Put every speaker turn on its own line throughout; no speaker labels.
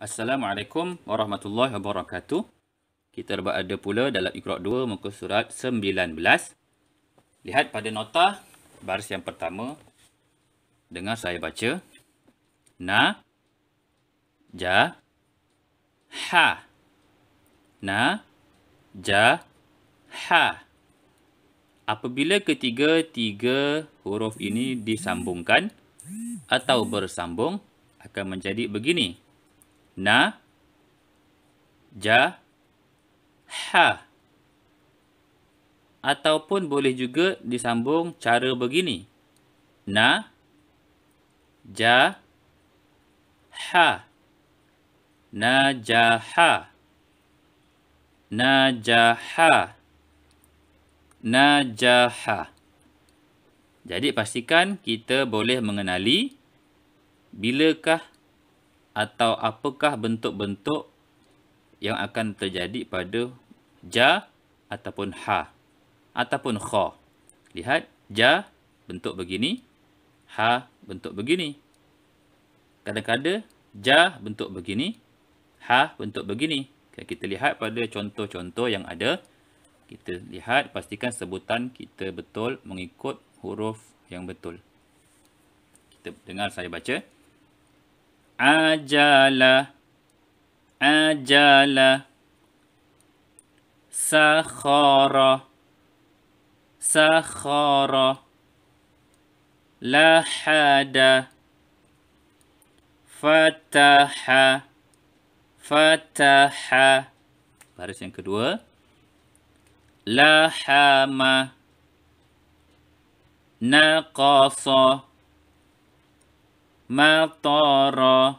Assalamualaikum warahmatullahi wabarakatuh. Kita berada pula dalam Iqra 2 muka surat 19. Lihat pada nota baris yang pertama. Dengar saya baca. Na ja ha. Na ja ha. Apabila ketiga-tiga huruf ini disambungkan atau bersambung akan menjadi begini na ja ha ataupun boleh juga disambung cara begini na ja ha ja, ja, ha, ha, najaha ja, ha. jadi pastikan kita boleh mengenali bilakah atau apakah bentuk-bentuk yang akan terjadi pada ja ataupun ha ataupun kha. Lihat ja bentuk begini, ha bentuk begini. Kadang-kadang ja bentuk begini, ha bentuk begini. Kita lihat pada contoh-contoh yang ada. Kita lihat pastikan sebutan kita betul mengikut huruf yang betul. Kita dengar saya baca ajalah ajalah sakhara sakhara lahada fataha fataha baris yang kedua lahama naqasa matara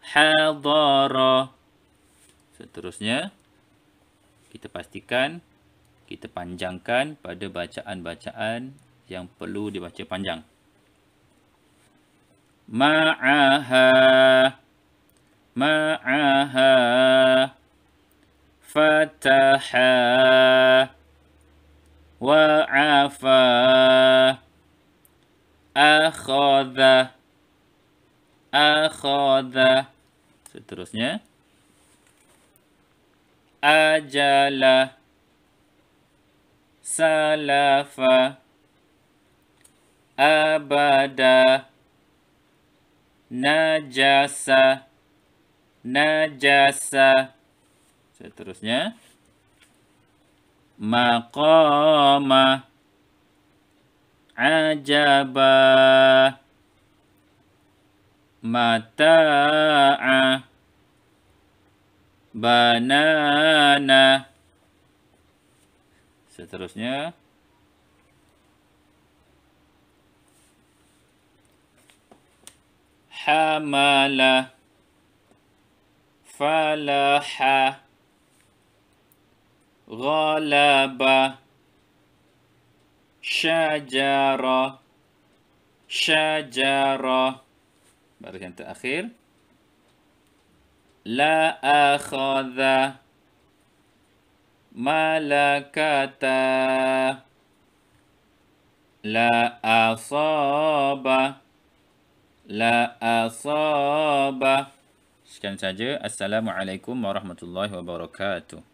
hadara seterusnya kita pastikan kita panjangkan pada bacaan-bacaan yang perlu dibaca panjang ma'aha ma'aha fataha wa'afah. Akhadha. Akhadha. Seterusnya. Ajala. Salafa. Abada. Najasa. Najasa. Seterusnya. Maqamah ajaba mataa banana seterusnya hamala falaha ghalaba شجرة شجرة بارك أنت أخير لا أخذ ملكة لا أصاب لا أصاب Sekian sahaja. Assalamualaikum warahmatullahi wabarakatuh.